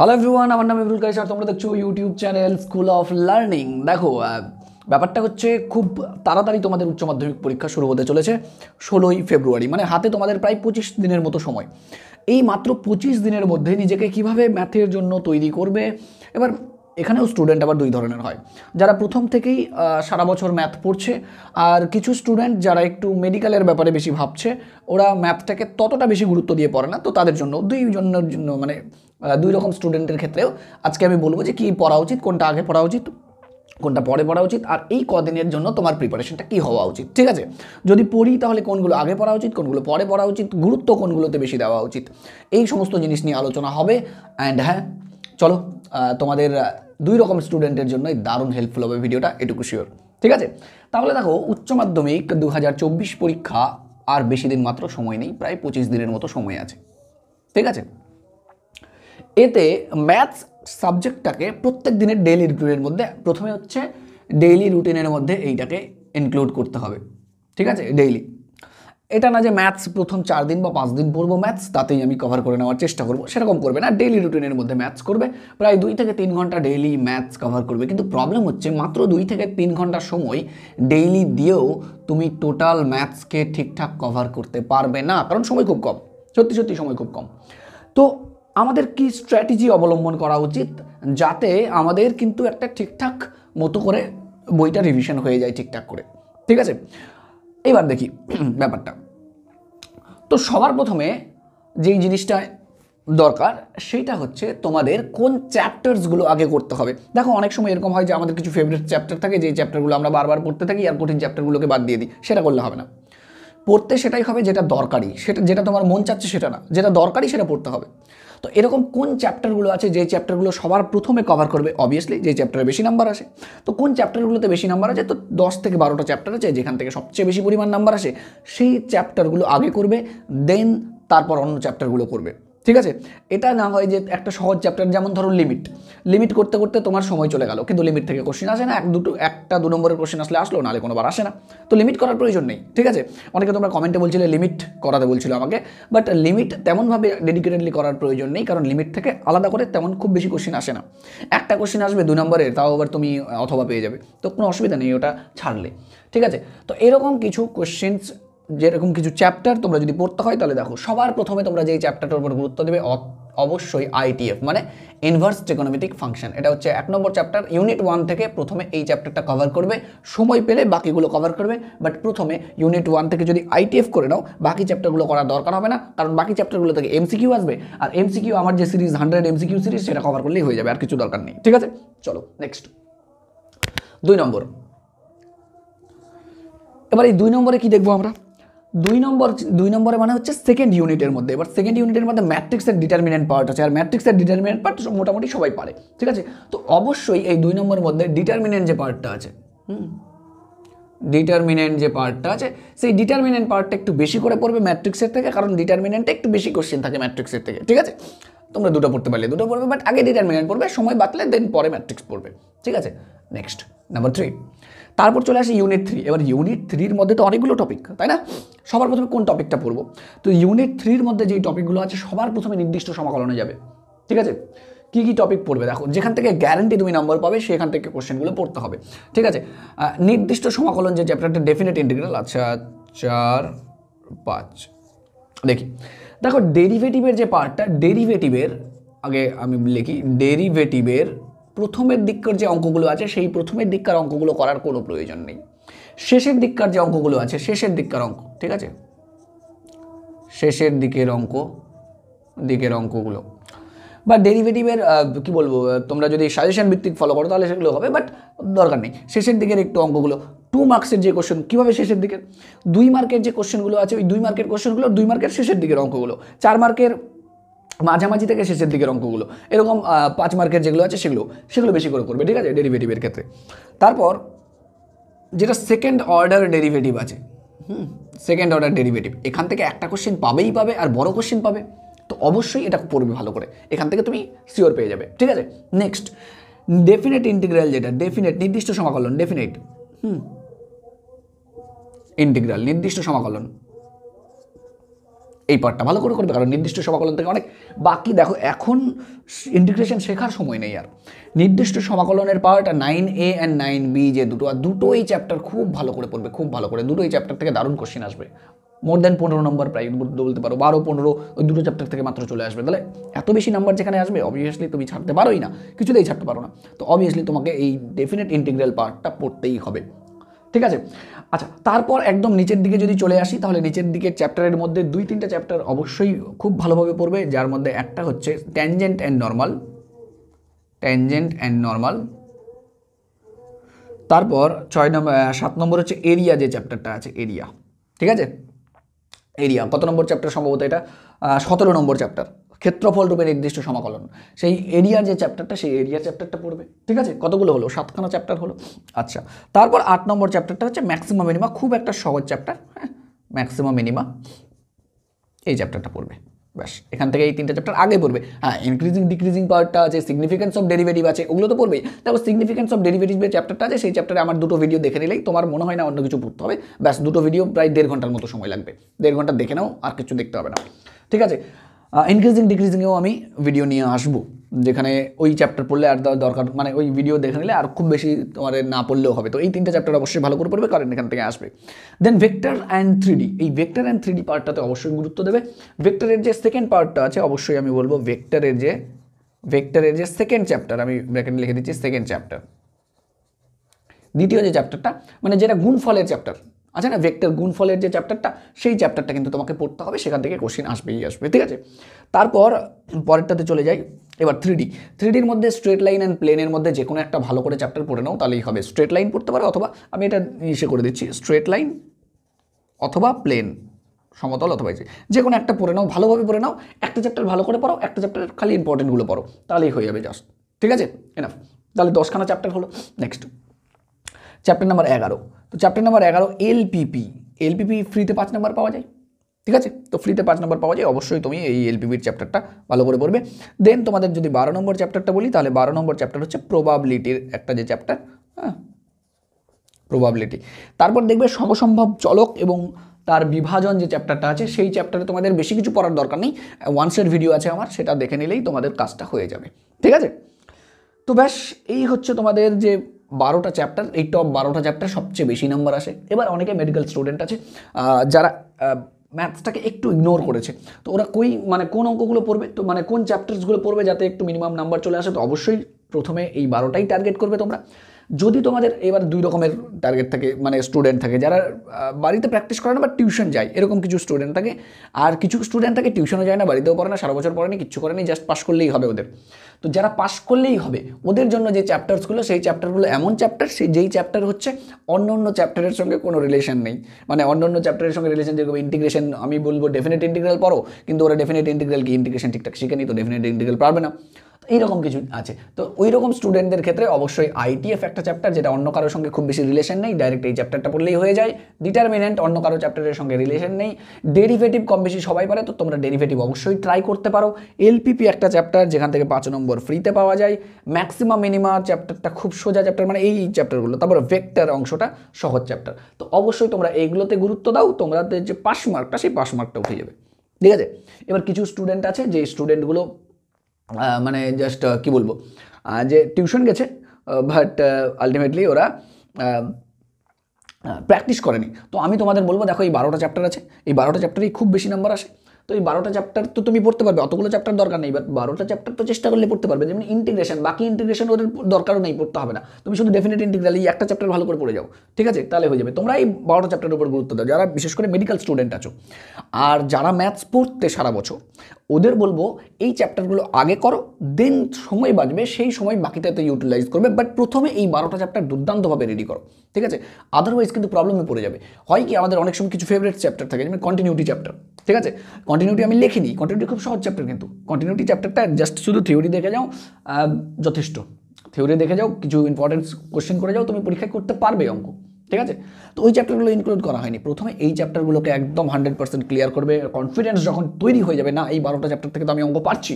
hello everyone আমার নাম ইবুল কাইস তোমরা দেখছো YouTube channel school of learning দেখো ব্যাপারটা হচ্ছে খুব তাড়াতাড়ি তোমাদের উচ্চ মাধ্যমিক পরীক্ষা শুরু হতে চলেছে ষোলোই ফেব্রুয়ারি মানে হাতে তোমাদের প্রায় পঁচিশ দিনের মতো সময় এই মাত্র পঁচিশ দিনের মধ্যে নিজেকে কিভাবে ম্যাথের জন্য তৈরি করবে এবার এখানেও স্টুডেন্ট আবার দুই ধরনের হয় যারা প্রথম থেকেই সারা বছর ম্যাথ পড়ছে আর কিছু স্টুডেন্ট যারা একটু মেডিকেলের ব্যাপারে বেশি ভাবছে ওরা ম্যাথটাকে ততটা বেশি গুরুত্ব দিয়ে পড়ে না তো তাদের জন্য দুই জনের জন্য মানে দুই রকম স্টুডেন্টের ক্ষেত্রেও আজকে আমি বলবো যে কী পড়া উচিত কোনটা আগে পড়া উচিত কোনটা পরে পড়া উচিত আর এই কদিনের জন্য তোমার প্রিপারেশনটা কী হওয়া উচিত ঠিক আছে যদি পড়ি তাহলে কোনগুলো আগে পড়া উচিত কোনগুলো পরে পড়া উচিত গুরুত্ব কোনগুলোতে বেশি দেওয়া উচিত এই সমস্ত জিনিস নিয়ে আলোচনা হবে অ্যান্ড হ্যাঁ চলো তোমাদের দুই রকম স্টুডেন্টের জন্যই দারুণ হেল্পফুল হবে ভিডিওটা এটুকু শিওর ঠিক আছে তাহলে দেখো উচ্চ মাধ্যমিক দু পরীক্ষা আর বেশি দিন মাত্র সময় নেই প্রায় পঁচিশ দিনের মতো সময় আছে ঠিক আছে এতে ম্যাথস সাবজেক্টটাকে প্রত্যেক দিনের ডেইলি রুটিনের মধ্যে প্রথমে হচ্ছে ডেইলি রুটিনের মধ্যে এইটাকে ইনক্লুড করতে হবে ঠিক আছে ডেইলি এটা না যে ম্যাথস প্রথম চার দিন বা পাঁচ দিন পড়বো ম্যাথস তাতেই আমি কভার করে নেওয়ার চেষ্টা করবো সেরকম করবে না ডেলি রুটিনের মধ্যে ম্যাথস করবে প্রায় দুই থেকে তিন ঘন্টা ডেইলি ম্যাথস কভার করবে কিন্তু প্রবলেম হচ্ছে মাত্র দুই থেকে তিন ঘন্টা সময় ডেইলি দিয়েও তুমি টোটাল ম্যাথসকে ঠিকঠাক কভার করতে পারবে না কারণ সময় খুব কম সত্যি সত্যি সময় খুব কম তো আমাদের কি স্ট্র্যাটেজি অবলম্বন করা উচিত যাতে আমাদের কিন্তু একটা ঠিকঠাক মতো করে বইটা রিভিশন হয়ে যায় ঠিকঠাক করে ঠিক আছে এবার দেখি ব্যাপারটা তো সবার প্রথমে যেই জিনিসটা দরকার সেইটা হচ্ছে তোমাদের কোন চ্যাপ্টার্সগুলো আগে করতে হবে দেখো অনেক সময় এরকম হয় যে আমাদের কিছু ফেভারিট চ্যাপ্টার থাকে যে চ্যাপ্টারগুলো আমরা বারবার পড়তে থাকি আর কঠিন চ্যাপ্টারগুলোকে বাদ দিয়ে দিই সেটা করলে হবে না পড়তে সেটাই হবে যেটা দরকারি সেটা যেটা তোমার মন চাচ্ছে সেটা না যেটা দরকারি সেটা পড়তে হবে তো এরকম কোন চ্যাপ্টারগুলো আছে যে চ্যাপ্টারগুলো সবার প্রথমে কভার করবে অবভিয়াসলি যে চ্যাপ্টারে বেশি নাম্বার আসে তো কোন চ্যাপ্টারগুলোতে বেশি নাম্বার আছে তো দশ থেকে বারোটা চ্যাপ্টার আছে যেখান থেকে সবচেয়ে বেশি পরিমাণ নাম্বার আসে সেই চ্যাপ্টারগুলো আগে করবে দেন তারপর অন্য চ্যাপ্টারগুলো করবে ঠিক আছে এটা না হয় যে একটা সহজ চ্যাপ্টার যেমন ধরো লিমিট লিমিট করতে করতে তোমার সময় চলে গেল কিন্তু লিমিট থেকে কোশ্চেন আসে না এক দুটো একটা দু নম্বরের কোশ্চেন আসলে আসলো নাহলে কোনোবার আসে না তো লিমিট করার প্রয়োজন নেই ঠিক আছে অনেকে তোমরা কমেন্টে বলছিলে লিমিট করাতে বলছিল আমাকে বাট লিমিট তেমনভাবে ডেডিকেটেডলি করার প্রয়োজন নেই কারণ লিমিট থেকে আলাদা করে তেমন খুব বেশি কোশ্চেন আসে না একটা কোশ্চেন আসবে দু নম্বরের তাও আবার তুমি অথবা পেয়ে যাবে তো কোনো অসুবিধা নেই ওটা ছাড়লে ঠিক আছে তো এরকম কিছু কোশ্চেন্স যেরকম কিছু চ্যাপ্টার তোমরা যদি পড়তে হয় তাহলে দেখো সবার প্রথমে তোমরা যেই চ্যাপ্টারটার উপর গুরুত্ব দেবে অবশ্যই আইটিএফ মানে ইনভার্স ইকোনমেটিক ফাংশন এটা হচ্ছে এক নম্বর চ্যাপ্টার ইউনিট ওয়ান থেকে প্রথমে এই চ্যাপ্টারটা কভার করবে সময় পেলে বাকিগুলো কভার করবে বাট প্রথমে ইউনিট ওয়ান থেকে যদি আইটিএফ করে নাও বাকি চ্যাপ্টারগুলো করার দরকার হবে না কারণ বাকি চ্যাপ্টারগুলো থেকে এমসিকিউ আসবে আর এমসিকিউ আমার যে সিরিজ হান্ড্রেড এমসিকিউ সিরিজ সেটা কভার করলেই হয়ে যাবে আর কিছু দরকার নেই ঠিক আছে চলো নেক্সট দুই নম্বর এবার এই দুই নম্বরে কি দেখবো আমরা দুই নম্বর দুই নম্বরে মানে হচ্ছে সেকেন্ড ইউনিটের মধ্যে এবার সেকেন্ড ইউনিটের মধ্যে ম্যাট্রিক্সের ডিটারমিনেন্ট পার্ট আছে আর ম্যাট্রিক্সের ডিটারমিনেন্ট পার্ট মোটামুটি সবাই পারে ঠিক আছে তো অবশ্যই এই দুই নম্বরের মধ্যে ডিটারমিনেন্ট যে পার্টটা আছে হুম ডিটারমিনেন্ট যে পার্টটা আছে সেই ডিটারমিনেন্ট পার্টটা একটু বেশি করে পড়বে ম্যাট্রিক্সের থেকে কারণ ডিটারমিনেন্টটা একটু বেশি কোশ্চেন থাকে ম্যাট্রিক্সের থেকে ঠিক আছে তোমরা দুটো পড়তে পারলে দুটো পড়বে বাট আগে ডিটারমিনেন্ট পড়বে সময় বাতলে দেন পরে ম্যাট্রিক্স পড়বে ঠিক আছে নেক্সট নাম্বার থ্রি তারপর চলে আসে ইউনিট থ্রি এবার ইউনিট থ্রির মধ্যে তো অনেকগুলো টপিক তাই না সবার প্রথমে কোন টপিকটা পড়বো তো ইউনিট থ্রির মধ্যে যেই টপিকগুলো আছে সবার প্রথমে নির্দিষ্ট সমাকলনে যাবে ঠিক আছে কী কী টপিক পড়বে দেখো যেখান থেকে গ্যারেন্টি তুমি নম্বর পাবে সেখান থেকে কোশ্চেনগুলো পড়তে হবে ঠিক আছে নির্দিষ্ট সমাকলন যে চ্যাপ্টারটা ডেফিনেট ইন্টিগ্রাল আচ্ছা চার পাঁচ দেখি দেখো ডেরিভেটিভের যে পার্টটা ডেরিভেটিভের আগে আমি লিখি ডেরিভেটিভের প্রথমের দিককার যে অঙ্কগুলো আছে সেই প্রথমের দিককার অঙ্কগুলো করার কোনো প্রয়োজন নেই শেষের দিককার যে অঙ্কগুলো আছে শেষের দিককার অঙ্ক ঠিক আছে শেষের দিকের অঙ্ক দিকের অঙ্কগুলো বা ডেরিভেটিভের কী বলবো তোমরা যদি সাজেশন ভিত্তিক ফলো করো তাহলে সেগুলো হবে বাট দরকার নেই শেষের দিকের একটু অঙ্কগুলো টু মার্কসের যে কোশ্চেন কীভাবে শেষের দিকের দুই মার্কের যে কোশ্চেনগুলো আছে ওই দুই মার্কের কোশ্চেনগুলো দুই মার্কের শেষের দিকের অঙ্কগুলো চার মার্কের মাঝামাঝি থেকে শেষের দিকের অঙ্কগুলো এরকম পাঁচ মার্কের যেগুলো আছে সেগুলো সেগুলো বেশি করে করবে ঠিক আছে ডেরিভেটিভের ক্ষেত্রে তারপর যেটা সেকেন্ড অর্ডার ডেরিভেটিভ আছে হুম সেকেন্ড অর্ডার ডেরিভেটিভ এখান থেকে একটা কোশ্চেন পাবেই পাবে আর বড় কোশ্চেন পাবে তো অবশ্যই এটা পড়বে ভালো করে এখান থেকে তুমি শিওর পেয়ে যাবে ঠিক আছে নেক্সট ডেফিনেট ইন্টিগ্রাল যেটা ডেফিনেট নির্দিষ্ট সমাকলন ডেফিনেট হুম ইন্টিগ্রাল নির্দিষ্ট সমাকলন এই পার্টটা ভালো করে করবে কারণ নির্দিষ্ট সমাকলন থেকে অনেক বাকি দেখো এখন ইন্টিগ্রেশন শেখার সময় নেই আর নির্দিষ্ট সমাকলনের part nine A and nine B যে দুটো আর দুটোই চ্যাপ্টার খুব ভালো করে পড়বে খুব ভালো করে দুটোই চ্যাপ্টার থেকে দারুণ কোশ্চেন আসবে মোর দ্যান পনেরো নম্বর প্রায় বলতে পারো বারো পনেরো ওই দুটো চ্যাপ্টার থেকে মাত্র চলে আসবে তাহলে এত বেশি নাম্বার যেখানে আসবে অবভিয়াসলি তুমি ছাড়তে পারোই না কিছুতেই ছাড়তে পারো না তো অবভিয়াসলি তোমাকে এই ডেফিনেট ইন্টিগ্রাল পার্টটা পড়তেই হবে ঠিক আছে আচ্ছা তারপর একদম নিচের দিকে যদি চলে আসি তাহলে নিচের দিকে চ্যাপ্টারের মধ্যে দুই তিনটা চ্যাপ্টার অবশ্যই খুব ভালোভাবে পড়বে যার মধ্যে একটা হচ্ছে tangent and normal tangent and normal তারপর ছয় নম্বর সাত নম্বর হচ্ছে এরিয়া যে চ্যাপ্টারটা আছে এরিয়া ঠিক আছে এরিয়া কত নম্বর চ্যাপ্টার সম্ভবত এটা সতেরো নম্বর চ্যাপ্টার ক্ষেত্রফল রূপে নির্দিষ্ট সমাকলন সেই এরিয়ার যে চ্যাপ্টারটা সেই এরিয়ার চ্যাপ্টারটা পড়বে ঠিক আছে কতগুলো হলো সাতখানা চ্যাপ্টার হলো আচ্ছা তারপর আট নম্বর চ্যাপ্টারটা হচ্ছে ম্যাক্সিমাম মিনিমা খুব একটা সহজ চ্যাপ্টার হ্যাঁ ম্যাক্সিমাম মিনিমা এই চ্যাপ্টারটা পড়বে ব্যাস এখান থেকে এই তিনটা চ্যাপ্টার আগে পড়বে হ্যাঁ ইনক্রিজিং ডিক্রিজিং পার্টটা আছে সিগনিফিকেন্স অফ ডেরিভেটিভ আছে ওগুলো তো পড়বেই তারপর সিগনিফিকেন্স অফ ডেরিভেটিভ যে চ্যাপ্টারটা আছে সেই চ্যাপ্টারে আমার দুটো ভিডিও দেখে নিলেই তোমার মনে হয় না অন্য কিছু পড়তে হবে ব্যাস দুটো ভিডিও প্রায় দেড় ঘন্টার মতো সময় লাগবে দেড় ঘন্টা দেখে নাও আর কিছু দেখতে হবে না ঠিক আছে ইনক্রিজিং ডিক্রিজিংয়েও আমি ভিডিও নিয়ে আসব যেখানে ওই চ্যাপ্টার পড়লে আর দরকার মানে ওই ভিডিও দেখে নিলে আর খুব বেশি তোমার না পড়লেও হবে তো এই তিনটা চ্যাপ্টার অবশ্যই ভালো করে পড়বে কারণ এখান থেকে আসবে দেন ভেক্টর অ্যান্ড থ্রিডি এই ভেক্টর অ্যান্ড থ্রিডি পার্টটাতে অবশ্যই গুরুত্ব দেবে ভেক্টরের যে সেকেন্ড পার্টটা আছে অবশ্যই আমি বলবো ভেক্টরের যে ভেক্টরের যে সেকেন্ড চ্যাপ্টার আমি ব্র্যাকেট লিখে দিচ্ছি সেকেন্ড চ্যাপ্টার দ্বিতীয় যে চ্যাপ্টারটা মানে যেটা গুণফলের চ্যাপ্টার আচ্ছা না ভেক্টর গুণফলের যে চ্যাপ্টারটা সেই চ্যাপ্টারটা কিন্তু তোমাকে পড়তে হবে সেখান থেকে কোশ্চিন আসবেই আসবে ঠিক আছে তারপর পরেরটাতে চলে যাই এবার থ্রি ডি থ্রিডির মধ্যে স্ট্রেট লাইন অ্যান্ড প্লেনের মধ্যে যে কোনো একটা ভালো করে চ্যাপ্টার পড়ে নাও তাহলেই হবে স্ট্রেট লাইন পড়তে পারো অথবা আমি এটা ইসে করে দিচ্ছি স্ট্রেট লাইন অথবা প্লেন সমতল অথবা যে কোনো একটা পড়ে নাও ভালোভাবে পড়ে নাও একটা চ্যাপ্টার ভালো করে পড়ো একটা চ্যাপ্টার খালি ইম্পর্টেন্টগুলো পড়ো তাহলেই হয়ে যাবে জাস্ট ঠিক আছে এনাফ তাহলে দশখানা চ্যাপ্টার হলো নেক্সট চ্যাপ্টার নাম্বার এগারো তো চ্যাপ্টার নাম্বার এগারো এলপিপি এলপিপি ফ্রিতে পাঁচ নাম্বার পাওয়া যায় ঠিক আছে তো ফ্রিতে পাঁচ নম্বর পাওয়া যায় অবশ্যই তুমি এই এলপিপির চ্যাপ্টারটা ভালো করে পড়বে দেন তোমাদের যদি বারো নম্বর চ্যাপ্টারটা বলি তাহলে বারো নম্বর চ্যাপ্টার হচ্ছে প্রবাবিলিটির একটা যে চ্যাপ্টার হ্যাঁ প্রবাবিলিটি তারপর দেখবে সমসম্ভব চলক এবং তার বিভাজন যে চ্যাপ্টারটা আছে সেই চ্যাপ্টারে তোমাদের বেশি কিছু পড়ার দরকার নেই ওয়ান্সের ভিডিও আছে আমার সেটা দেখে নিলেই তোমাদের কাজটা হয়ে যাবে ঠিক আছে তো ব্যাস এই হচ্ছে তোমাদের যে বারোটা চ্যাপ্টার এই টপ বারোটা চ্যাপ্টার সবচেয়ে বেশি নাম্বার আসে এবার অনেকে মেডিকেল স্টুডেন্ট আছে যারা ম্যাথসটাকে একটু ইগনোর করেছে তো ওরা কই মানে কোন অঙ্কগুলো পড়বে তো মানে কোন চ্যাপ্টার্সগুলো পড়বে যাতে একটু মিনিমাম নাম্বার চলে আসে তো অবশ্যই প্রথমে এই বারোটাই টার্গেট করবে তোমরা যদি তোমাদের এবার দুই রকমের টার্গেট থাকে মানে স্টুডেন্ট থাকে যারা বাড়িতে প্র্যাকটিস করে না বা টিউশন যায় এরকম কিছু স্টুডেন্ট থাকে আর কিছু স্টুডেন্ট থাকে টিউশনও যায় না বাড়িতেও পড়ে না সারা বছর পড়ে না কিচ্ছু করে নি জাস্ট পাস করলেই হবে ওদের তো যারা পাশ করলেই হবে ওদের জন্য যে চ্যাপ্টারসগুলো সেই চ্যাপ্টারগুলো এমন চ্যাপ্টার সেই যেই চ্যাপ্টার হচ্ছে অন্য অন্য চ্যাপ্টারের সঙ্গে কোনো রিলেশন নেই মানে অন্য অন্য চ্যাপ্টারের সঙ্গে রিলেশন যেরকম ইন্টিগ্রেশন আমি বলবো ডেফিনেট ইন্টিগ্রাল পড়ো কিন্তু ওরা ডেফিনেট ইন্টিগ্রাল কি ইন্টিগ্রেশন ঠিকঠাক শিখে নি তো ডেফিনেট ইন্টিগ্রাল পারবে না এইরকম কিছু আছে তো ওই রকম স্টুডেন্টদের ক্ষেত্রে অবশ্যই আইটিএফ একটা চ্যাপ্টার যেটা অন্য কারোর সঙ্গে খুব বেশি রিলেশন নেই ডাইরেক্ট এই চ্যাপ্টারটা পড়লেই হয়ে যায় ডিটারমিনেন্ট অন্য কারো চ্যাপ্টারের সঙ্গে রিলেশন নেই ডেরিভেটিভ কম বেশি সবাই পারে তো তোমরা ডেরিভেটিভ অবশ্যই ট্রাই করতে পারো এলপিপি একটা চ্যাপ্টার যেখান থেকে পাঁচ নম্বর ফ্রিতে পাওয়া যায় ম্যাক্সিমাম মিনিমা চ্যাপ্টারটা খুব সোজা চ্যাপ্টার মানে এই চ্যাপ্টারগুলো তারপরে ভেক্টার অংশটা সহজ চ্যাপ্টার তো অবশ্যই তোমরা এইগুলোতে গুরুত্ব দাও তোমাদের যে পাস মার্কটা সেই পাস মার্কটা উঠে যাবে ঠিক আছে এবার কিছু স্টুডেন্ট আছে যে স্টুডেন্টগুলো মানে জাস্ট কি বলবো যে টিউশন গেছে বাট আলটিমেটলি ওরা প্র্যাকটিস করেনি তো আমি তোমাদের বলবো দেখো এই বারোটা চ্যাপ্টার আছে এই বারোটা চ্যাপ্টারেই খুব বেশি নাম্বার আসে তো এই বারোটা চ্যাপ্টার তো তুমি পড়তে পারবে অতগুলো চ্যাপ্টার দরকার নেই বাট বারোটা চ্যাপ্টার তো চেষ্টা করলে পড়তে পারবে যেমন ইন্টিগ্রেশন বাকি ইন্টিগ্রেশন ওদের দরকারও নেই পড়তে হবে না তুমি শুধু ডেফিনেট ইন্টিগ্রাল এই একটা চ্যাপ্টার ভালো করে পড়ে যাও ঠিক আছে তাহলে হয়ে যাবে তোমরা এই বারোটা চ্যাপ্টারের উপর গুরুত্ব দাও যারা বিশেষ করে মেডিকেল স্টুডেন্ট আছো আর যারা ম্যাথস পড়তে সারা বছর ওদের বলবো এই চ্যাপ্টারগুলো আগে করো দেন সময় বাঁচবে সেই সময় বাকিটাতে ইউটিলাইজ করবে বাট প্রথমে এই বারোটা চ্যাপ্টার দুর্দান্তভাবে রেডি করো ঠিক আছে আদারওয়াইজ কিন্তু প্রবলেমে পড়ে যাবে হয় কি আমাদের অনেক সময় কিছু ফেভারিট চ্যাপ্টার থাকে যেমন কন্টিনিউটি চ্যাপ্টার ঠিক আছে কন্টিনিউটি আমি লিখিনি কন্টিনিউটি খুব সহজ চ্যাপ্টার কিন্তু কন্টিনিউটি চ্যাপ্টারটা জাস্ট শুধু থিওরি দেখে যাও যথেষ্ট থিওরি দেখে যাও কিছু ইম্পর্টেন্স কোশ্চেন করে যাও তুমি পরীক্ষায় করতে পারবে অঙ্ক ঠিক আছে তো ওই চ্যাপ্টারগুলো ইনক্লুড করা হয়নি প্রথমে এই চ্যাপ্টারগুলোকে একদম হান্ড্রেড পার্সেন্ট ক্লিয়ার করবে কনফিডেন্স যখন তৈরি হয়ে যাবে না এই বারোটা চ্যাপ্টার থেকে তো আমি অঙ্ক পারছি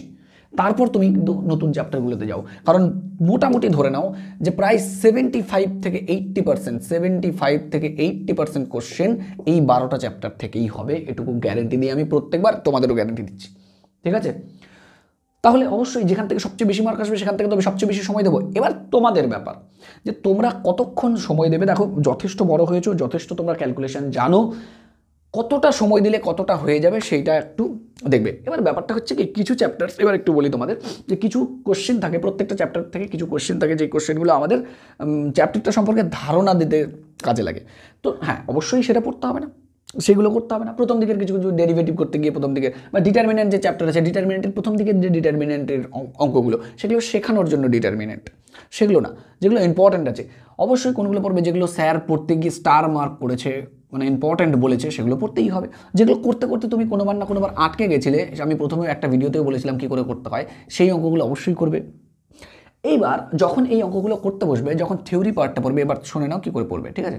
তারপর তুমি নতুন চ্যাপ্টারগুলোতে যাও কারণ মোটামুটি ধরে নাও যে প্রায় সেভেন্টি ফাইভ থেকে এইট্টি পার্সেন্ট সেভেন্টি ফাইভ থেকে এইট্টি পার্সেন্ট কোশ্চেন এই বারোটা চ্যাপ্টার থেকেই হবে এটুকু গ্যারেন্টি দিয়ে আমি প্রত্যেকবার তোমাদেরও গ্যারেন্টি দিচ্ছি ঠিক আছে তাহলে অবশ্যই যেখান থেকে সবচেয়ে বেশি মার্ক আসবে সেখান থেকে আমি সবচেয়ে বেশি সময় দেবো এবার তোমাদের ব্যাপার যে তোমরা কতক্ষণ সময় দেবে দেখো যথেষ্ট বড় হয়েছো যথেষ্ট তোমরা ক্যালকুলেশন জানো কতটা সময় দিলে কতটা হয়ে যাবে সেইটা একটু দেখবে এবার ব্যাপারটা হচ্ছে কি কিছু চ্যাপ্টার্স এবার একটু বলি তোমাদের যে কিছু কোশ্চেন থাকে প্রত্যেকটা চ্যাপ্টার থেকে কিছু কোশ্চেন থাকে যে কোশ্চেনগুলো আমাদের চ্যাপ্টারটা সম্পর্কে ধারণা দিতে কাজে লাগে তো হ্যাঁ অবশ্যই সেটা পড়তে হবে না সেগুলো করতে হবে না প্রথম দিকের কিছু কিছু ডেরিভেটিভ করতে গিয়ে প্রথম দিকে বা ডিটারমিনেন্ট যে চ্যাপ্টার আছে ডিটারমিনেন্টের প্রথম দিকের যে ডিটারমিনেন্টের অঙ্কগুলো সেগুলো শেখানোর জন্য ডিটারমিনেন্ট সেগুলো না যেগুলো ইম্পর্ট্যান্ট আছে অবশ্যই কোনগুলো পড়বে যেগুলো স্যার পড়তে গিয়ে স্টার মার্ক করেছে মানে ইম্পর্ট্যান্ট বলেছে সেগুলো পড়তেই হবে যেগুলো করতে করতে তুমি কোনোবার না কোনোবার আটকে গেছিলে আমি প্রথমে একটা ভিডিওতেও বলেছিলাম কী করে করতে হয় সেই অঙ্কগুলো অবশ্যই করবে এইবার যখন এই অঙ্কগুলো করতে বসবে যখন থিওরি পার্টটা পড়বে এবার শুনে নাও কী করে পড়বে ঠিক আছে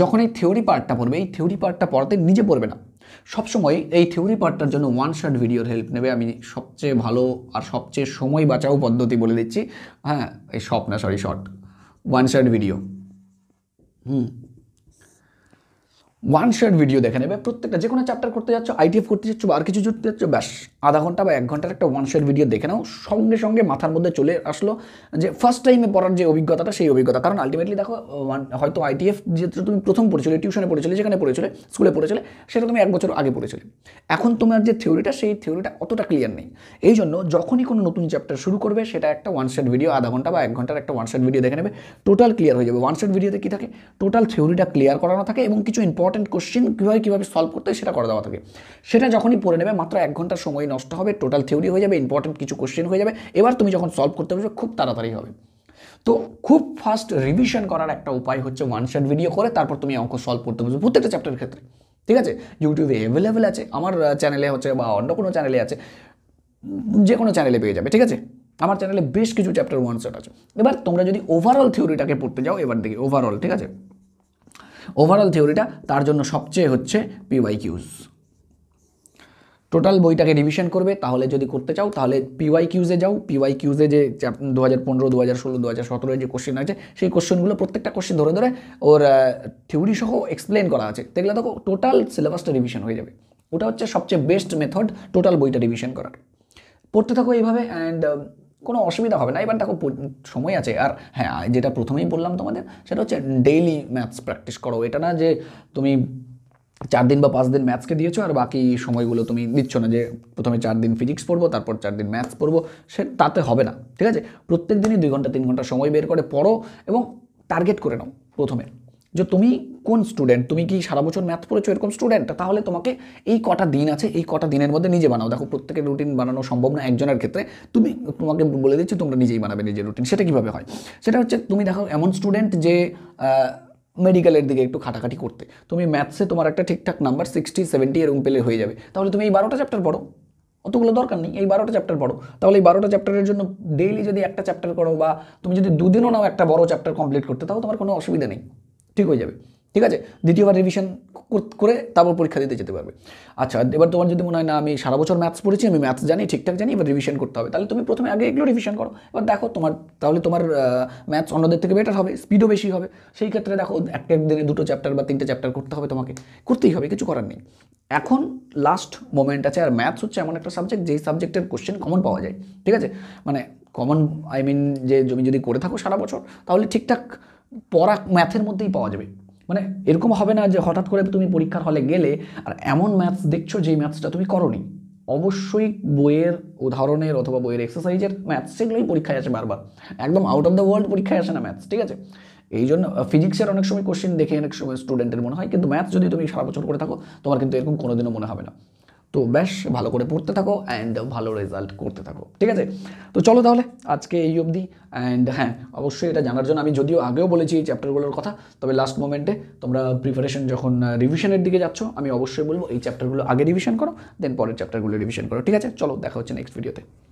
যখন এই থিওরি পার্টটা পড়বে এই থিওরি পার্টটা পড়াতে নিজে পড়বে না সবসময় এই থিওরি পার্টটার জন্য ওয়ান শট ভিডিওর হেল্প নেবে আমি সবচেয়ে ভালো আর সবচেয়ে সময় বাঁচাও পদ্ধতি বলে দিচ্ছি হ্যাঁ এই শপ না sorry short one shot video হুম ওয়ান শর্ট ভিডিও দেখে নেবে প্রত্যেকটা যে কোনো চ্যাপ্টার করতে যাচ্ছ আইটিএফ করতে যাচ্ছ বা আর কিছু যুক্ত যাচ্ছ ব্যাস আধা ঘন্টা বা এক ঘন্টার একটা ওয়ান শর্ট ভিডিও দেখে নাও সঙ্গে সঙ্গে মাথার মধ্যে চলে আসলো যে ফার্স্ট টাইমে পড়ার যে অভিজ্ঞতাটা সেই অভিজ্ঞতা কারণ আলটিমেটলি দেখো হয়তো আইটিএফ যেহেতু তুমি প্রথম পড়েছিলে টিউশনে পড়েছিলে যেখানে পড়েছিলে স্কুলে পড়েছিলে সেটা তুমি এক বছর আগে পড়েছিলে এখন তোমার যে থিওরিটা সেই থিওরিটা অতটা ক্লিয়ার নেই এই জন্য যখনই কোনো নতুন চ্যাপ্টার শুরু করবে সেটা একটা ওয়ান শর্ট ভিডিও আধা ঘন্টা বা এক ঘন্টার একটা ওয়ান শর্ট ভিডিও দেখে নেবে টোটাল ক্লিয়ার হয়ে যাবে ওয়ান শর্ট ভিডিওতে কী থাকে টোটাল থিওরিটা ক্লিয়ার করানো থাকে এবং কিছু ইম্পর্টেন্ট ইম্পর্টেন্ট কোশ্চেন কীভাবে কীভাবে সলভ করতে হয় সেটা করে দেওয়া থাকে সেটা যখনই পড়ে নেবে মাত্র এক ঘন্টার সময় নষ্ট হবে টোটাল থিওরি হয়ে যাবে ইম্পর্টেন্ট কিছু কোশ্চেন হয়ে যাবে এবার তুমি যখন সলভ করতে পারবে খুব তাড়াতাড়ি হবে তো খুব ফাস্ট রিভিশন করার একটা উপায় হচ্ছে ওয়ান শট ভিডিও করে তারপর তুমি অঙ্ক সলভ করতে পারবে প্রত্যেকটা চ্যাপ্টারের ক্ষেত্রে ঠিক আছে ইউটিউবে অ্যাভেলেবেল আছে আমার চ্যানেলে হচ্ছে বা অন্য কোনো চ্যানেলে আছে যে কোনো চ্যানেলে পেয়ে যাবে ঠিক আছে আমার চ্যানেলে বেশ কিছু চ্যাপ্টার ওয়ান শট আছে এবার তোমরা যদি ওভারঅল থিওরিটাকে পড়তে যাও এবার দেখি ওভারঅল ঠিক আছে ওভারঅল থিওরিটা তার জন্য সবচেয়ে হচ্ছে পিওয়াই কিউজ টোটাল বইটাকে রিভিশন করবে তাহলে যদি করতে চাও তাহলে পিওয়াই কিউজে যাও পিওয়াই কিউজে যে দু হাজার পনেরো দু হাজার ষোলো দু হাজার যে কোশ্চেন আছে সেই কোশ্চেনগুলো প্রত্যেকটা কোশ্চেন ধরে ধরে ওর থিওরি সহ এক্সপ্লেন করা আছে দেখলে দেখো টোটাল সিলেবাসটা রিভিশন হয়ে যাবে ওটা হচ্ছে সবচেয়ে বেস্ট মেথড টোটাল বইটা রিভিশন করার পড়তে থাকো এইভাবে অ্যান্ড কোনো অসুবিধা হবে না এবার দেখো সময় আছে আর হ্যাঁ যেটা প্রথমেই বললাম তোমাদের সেটা হচ্ছে ডেইলি ম্যাথস প্র্যাকটিস করো এটা না যে তুমি চার দিন বা পাঁচ দিন ম্যাথসকে দিয়েছো আর বাকি সময়গুলো তুমি দিচ্ছ না যে প্রথমে চার দিন ফিজিক্স পড়বো তারপর চার দিন ম্যাথস পড়বো সে তাতে হবে না ঠিক আছে প্রত্যেক দিনই দুই ঘন্টা তিন ঘন্টা সময় বের করে পড়ো এবং টার্গেট করে নাও প্রথমে যে তুমি কোন স্টুডেন্ট তুমি কি সারা বছর ম্যাথ পড়েছো এরকম স্টুডেন্ট তাহলে তোমাকে এই কটা দিন আছে এই কটা দিনের মধ্যে নিজে বানাও দেখো প্রত্যেকের রুটিন বানানো সম্ভব না একজনের ক্ষেত্রে তুমি তোমাকে বলে দিচ্ছি তোমরা নিজেই বানাবে নিজের রুটিন সেটা কীভাবে হয় সেটা হচ্ছে তুমি দেখো এমন স্টুডেন্ট যে মেডিকেলের দিকে একটু খাটাখাটি করতে তুমি ম্যাথসে তোমার একটা ঠিকঠাক নাম্বার সিক্সটি সেভেন্টি এরকম পেলে হয়ে যাবে তাহলে তুমি এই বারোটা চ্যাপ্টার পড়ো অতগুলো দরকার নেই এই বারোটা চ্যাপ্টার পড়ো তাহলে এই বারোটা চ্যাপ্টারের জন্য ডেইলি যদি একটা চ্যাপ্টার করো বা তুমি যদি দুদিনও নাও একটা বড় চ্যাপ্টার কমপ্লিট করতে তাও তোমার কোনো অসুবিধা নেই ঠিক হয়ে যাবে ঠিক আছে দ্বিতীয়বার রিভিশন করে তারপর পরীক্ষা দিতে যেতে পারবে আচ্ছা এবার তোমার যদি মনে হয় না আমি সারা বছর ম্যাথস পড়েছি আমি ম্যাথস জানি ঠিকঠাক জানি এবার রিভিশন করতে হবে তাহলে তুমি প্রথমে আগে এগুলো রিভিশন করো এবার দেখো তোমার তাহলে তোমার ম্যাথস অন্যদের থেকে বেটার হবে স্পিডও বেশি হবে সেই ক্ষেত্রে দেখো একটা একদিনে দুটো চ্যাপ্টার বা তিনটে চ্যাপ্টার করতে হবে তোমাকে করতেই হবে কিছু করার নেই এখন লাস্ট মোমেন্ট আছে আর ম্যাথস হচ্ছে এমন একটা সাবজেক্ট যেই সাবজেক্টের কোশ্চেন কমন পাওয়া যায় ঠিক আছে মানে কমন আই মিন যে তুমি যদি করে থাকো সারা বছর তাহলে ঠিকঠাক পড়া ম্যাথের মধ্যেই পাওয়া যাবে মানে এরকম হবে না যে হঠাৎ করে তুমি পরীক্ষার হলে গেলে আর এমন ম্যাথস দেখছো যে ম্যাথসটা তুমি করনি অবশ্যই বইয়ের উদাহরণের অথবা বইয়ের এক্সারসাইজের ম্যাথস সেগুলোই পরীক্ষায় আসে বারবার একদম আউট অফ দ্য ওয়ার্ল্ড পরীক্ষায় আসে না ম্যাথস ঠিক আছে এই জন্য ফিজিক্সের অনেক সময় কোশ্চেন দেখে অনেক সময় স্টুডেন্টের মনে হয় কিন্তু ম্যাথস যদি তুমি সারা বছর করে থাকো তোমার কিন্তু এরকম কোনোদিনও মনে হবে না তো বেশ ভালো করে পড়তে থাকো অ্যান্ড ভালো রেজাল্ট করতে থাকো ঠিক আছে তো চলো তাহলে আজকে এই অবধি অ্যান্ড হ্যাঁ অবশ্যই এটা জানার জন্য আমি যদিও আগেও বলেছি এই চ্যাপ্টারগুলোর কথা তবে লাস্ট মোমেন্টে তোমরা প্রিপারেশন যখন রিভিশনের দিকে যাচ্ছ আমি অবশ্যই বলবো এই চ্যাপ্টারগুলো আগে রিভিশন করো দেন পরের চ্যাপ্টারগুলো রিভিশন করো ঠিক আছে চলো দেখা হচ্ছে নেক্সট ভিডিওতে